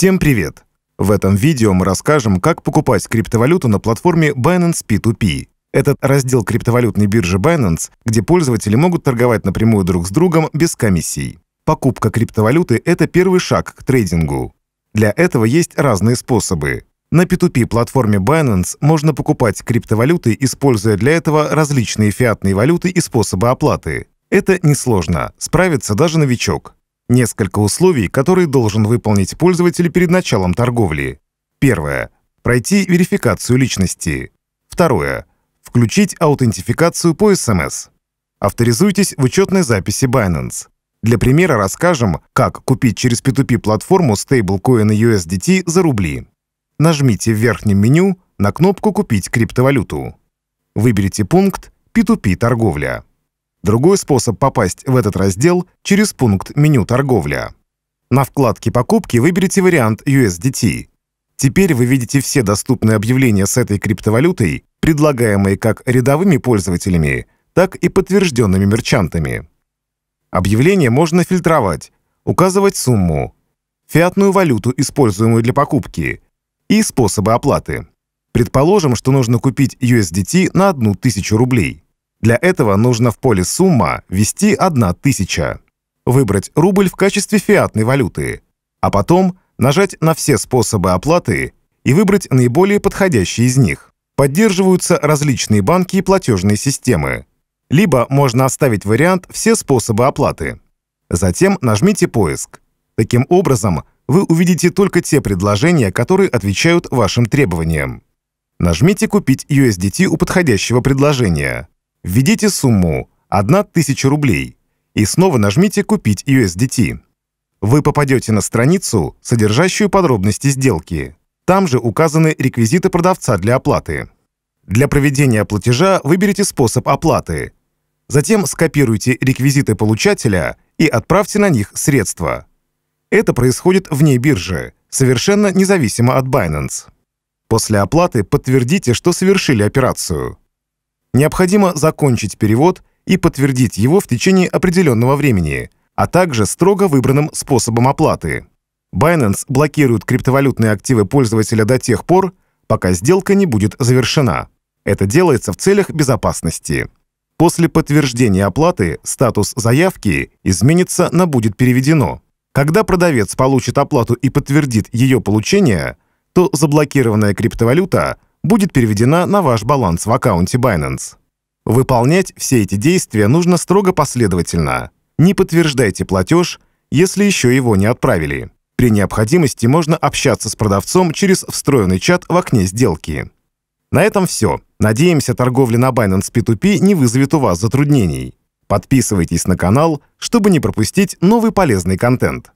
Всем привет! В этом видео мы расскажем, как покупать криптовалюту на платформе Binance P2P. Этот раздел криптовалютной биржи Binance, где пользователи могут торговать напрямую друг с другом без комиссий. Покупка криптовалюты – это первый шаг к трейдингу. Для этого есть разные способы. На P2P-платформе Binance можно покупать криптовалюты, используя для этого различные фиатные валюты и способы оплаты. Это несложно, справится даже новичок. Несколько условий, которые должен выполнить пользователь перед началом торговли. Первое. Пройти верификацию личности. Второе. Включить аутентификацию по СМС. Авторизуйтесь в учетной записи Binance. Для примера расскажем, как купить через P2P платформу стейблкоина USDT за рубли. Нажмите в верхнем меню на кнопку «Купить криптовалюту». Выберите пункт «P2P торговля». Другой способ попасть в этот раздел – через пункт «Меню торговля». На вкладке «Покупки» выберите вариант USDT. Теперь вы видите все доступные объявления с этой криптовалютой, предлагаемые как рядовыми пользователями, так и подтвержденными мерчантами. Объявления можно фильтровать, указывать сумму, фиатную валюту, используемую для покупки, и способы оплаты. Предположим, что нужно купить USDT на 1000 рублей. Для этого нужно в поле «Сумма» ввести 1000, выбрать рубль в качестве фиатной валюты, а потом нажать на все способы оплаты и выбрать наиболее подходящий из них. Поддерживаются различные банки и платежные системы. Либо можно оставить вариант «Все способы оплаты». Затем нажмите «Поиск». Таким образом, вы увидите только те предложения, которые отвечают вашим требованиям. Нажмите «Купить USDT у подходящего предложения». Введите сумму 1000 рублей и снова нажмите «Купить USDT». Вы попадете на страницу, содержащую подробности сделки. Там же указаны реквизиты продавца для оплаты. Для проведения платежа выберите способ оплаты. Затем скопируйте реквизиты получателя и отправьте на них средства. Это происходит вне биржи, совершенно независимо от Binance. После оплаты подтвердите, что совершили операцию. Необходимо закончить перевод и подтвердить его в течение определенного времени, а также строго выбранным способом оплаты. Binance блокирует криптовалютные активы пользователя до тех пор, пока сделка не будет завершена. Это делается в целях безопасности. После подтверждения оплаты статус заявки изменится на «будет переведено». Когда продавец получит оплату и подтвердит ее получение, то заблокированная криптовалюта – будет переведена на ваш баланс в аккаунте Binance. Выполнять все эти действия нужно строго последовательно. Не подтверждайте платеж, если еще его не отправили. При необходимости можно общаться с продавцом через встроенный чат в окне сделки. На этом все. Надеемся, торговля на Binance P2P не вызовет у вас затруднений. Подписывайтесь на канал, чтобы не пропустить новый полезный контент.